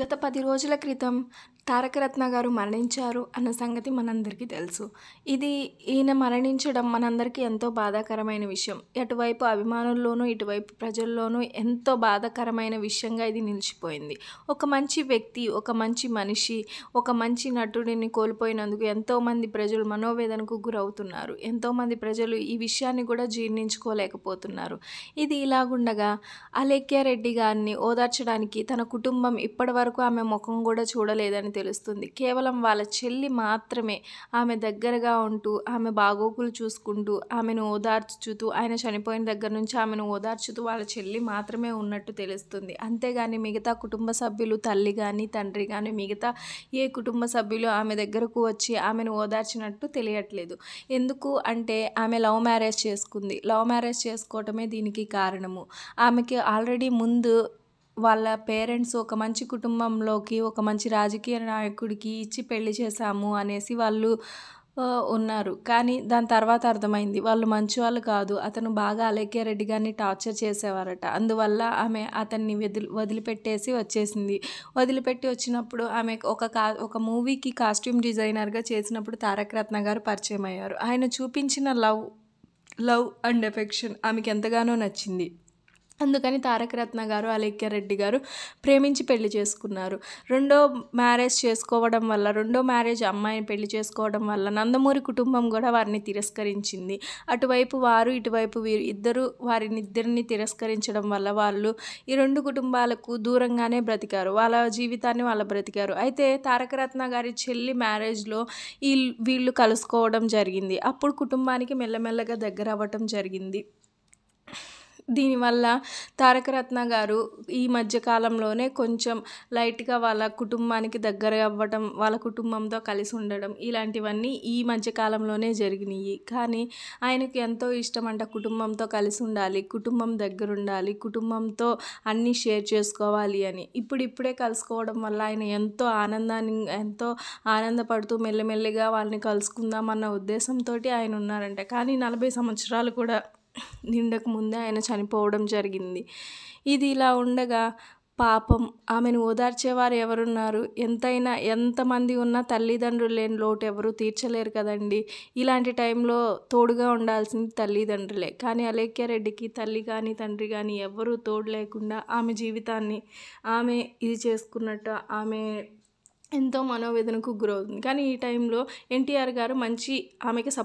గత పది రోజుల క్రితం తారకరత్న గారు మరణించారు అన్న సంగతి మనందరికీ తెలుసు ఇది ఈయన మరణించడం మనందరికీ ఎంతో బాధాకరమైన విషయం అటువైపు అభిమానుల్లోనూ ఇటువైపు ప్రజల్లోనూ ఎంతో బాధాకరమైన విషయంగా ఇది నిలిచిపోయింది ఒక మంచి వ్యక్తి ఒక మంచి మనిషి ఒక మంచి నటుడిని కోల్పోయినందుకు ఎంతోమంది ప్రజలు మనోవేదనకు గురవుతున్నారు ఎంతోమంది ప్రజలు ఈ విషయాన్ని కూడా జీర్ణించుకోలేకపోతున్నారు ఇది ఇలాగుండగా అలేఖ్యారెడ్డి గారిని ఓదార్చడానికి తన కుటుంబం ఇప్పటివరకు వరకు ఆమె ముఖం కూడా చూడలేదని తెలుస్తుంది కేవలం వాళ్ళ చెల్లి మాత్రమే ఆమె దగ్గరగా ఉంటూ ఆమె బాగోకులు చూసుకుంటూ ఆమెను ఓదార్చుతూ ఆయన చనిపోయిన దగ్గర నుంచి ఆమెను ఓదార్చుతూ వాళ్ళ చెల్లి మాత్రమే ఉన్నట్టు తెలుస్తుంది అంతేగాని మిగతా కుటుంబ సభ్యులు తల్లి కానీ తండ్రి కానీ మిగతా ఏ కుటుంబ సభ్యులు ఆమె దగ్గరకు వచ్చి ఆమెను ఓదార్చినట్టు తెలియట్లేదు ఎందుకు అంటే ఆమె లవ్ మ్యారేజ్ చేసుకుంది లవ్ మ్యారేజ్ చేసుకోవటమే దీనికి కారణము ఆమెకి ఆల్రెడీ ముందు వాళ్ళ పేరెంట్స్ ఒక మంచి కుటుంబంలోకి ఒక మంచి రాజకీయ నాయకుడికి ఇచ్చి పెళ్లి చేశాము అనేసి వాళ్ళు ఉన్నారు కానీ దాని తర్వాత అర్థమైంది వాళ్ళు మంచివాళ్ళు కాదు అతను బాగా రెడ్డి గారిని టార్చర్ చేసేవారట అందువల్ల ఆమె అతన్ని వదిలి వదిలిపెట్టేసి వచ్చేసింది వదిలిపెట్టి వచ్చినప్పుడు ఆమె ఒక కా ఒక మూవీకి కాస్ట్యూమ్ డిజైనర్గా చేసినప్పుడు తారక రత్న గారు పరిచయం అయ్యారు ఆయన చూపించిన లవ్ లవ్ అండ్ ఎఫెక్షన్ ఆమెకి ఎంతగానో నచ్చింది అందుకని తారకరత్న గారు రెడ్డి గారు ప్రేమించి పెళ్లి చేసుకున్నారు రెండో మ్యారేజ్ చేసుకోవడం వల్ల రెండో మ్యారేజ్ అమ్మాయిని పెళ్లి చేసుకోవడం వల్ల నందమూరి కుటుంబం కూడా వారిని తిరస్కరించింది అటువైపు వారు ఇటువైపు వీరు ఇద్దరు వారిని ఇద్దరిని తిరస్కరించడం వల్ల వాళ్ళు ఈ రెండు కుటుంబాలకు దూరంగానే బ్రతికారు వాళ్ళ జీవితాన్ని వాళ్ళు బ్రతికారు అయితే తారకరత్న గారి చెల్లి మ్యారేజ్లో ఈ వీళ్ళు కలుసుకోవడం జరిగింది అప్పుడు కుటుంబానికి మెల్లమెల్లగా దగ్గర అవ్వటం జరిగింది దీనివల్ల తారకరత్న గారు ఈ మధ్య కాలంలోనే కొంచెం లైట్గా వాళ్ళ కుటుంబానికి దగ్గర అవ్వటం వాళ్ళ కుటుంబంతో కలిసి ఉండడం ఇలాంటివన్నీ ఈ మధ్య కాలంలోనే జరిగినాయి కానీ ఆయనకు ఎంతో ఇష్టం అంట కుటుంబంతో కలిసి ఉండాలి కుటుంబం దగ్గర ఉండాలి కుటుంబంతో అన్నీ షేర్ చేసుకోవాలి అని ఇప్పుడిప్పుడే కలుసుకోవడం వల్ల ఆయన ఎంతో ఆనందాన్ని ఎంతో ఆనందపడుతూ మెల్లమెల్లిగా వాళ్ళని కలుసుకుందాం అన్న ఉద్దేశంతో ఆయన ఉన్నారంట కానీ నలభై సంవత్సరాలు కూడా నిండకు ముందే ఆయన చనిపోవడం జరిగింది ఇది ఇలా ఉండగా పాపం ఆమెను ఓదార్చేవారు ఎవరున్నారు ఎంతైనా ఎంతమంది ఉన్నా తల్లిదండ్రులు లేని లోటు ఎవరు తీర్చలేరు కదండి ఇలాంటి టైంలో తోడుగా ఉండాల్సింది తల్లిదండ్రులే కానీ అలేఖ్యారెడ్డికి తల్లి కానీ తండ్రి కానీ ఎవరూ తోడు లేకుండా ఆమె జీవితాన్ని ఆమె ఇది చేసుకున్నట్టు ఆమె ఎంతో మనోవేదనకు గురవుతుంది కానీ ఈ టైంలో ఎన్టీఆర్ గారు మంచి ఆమెకి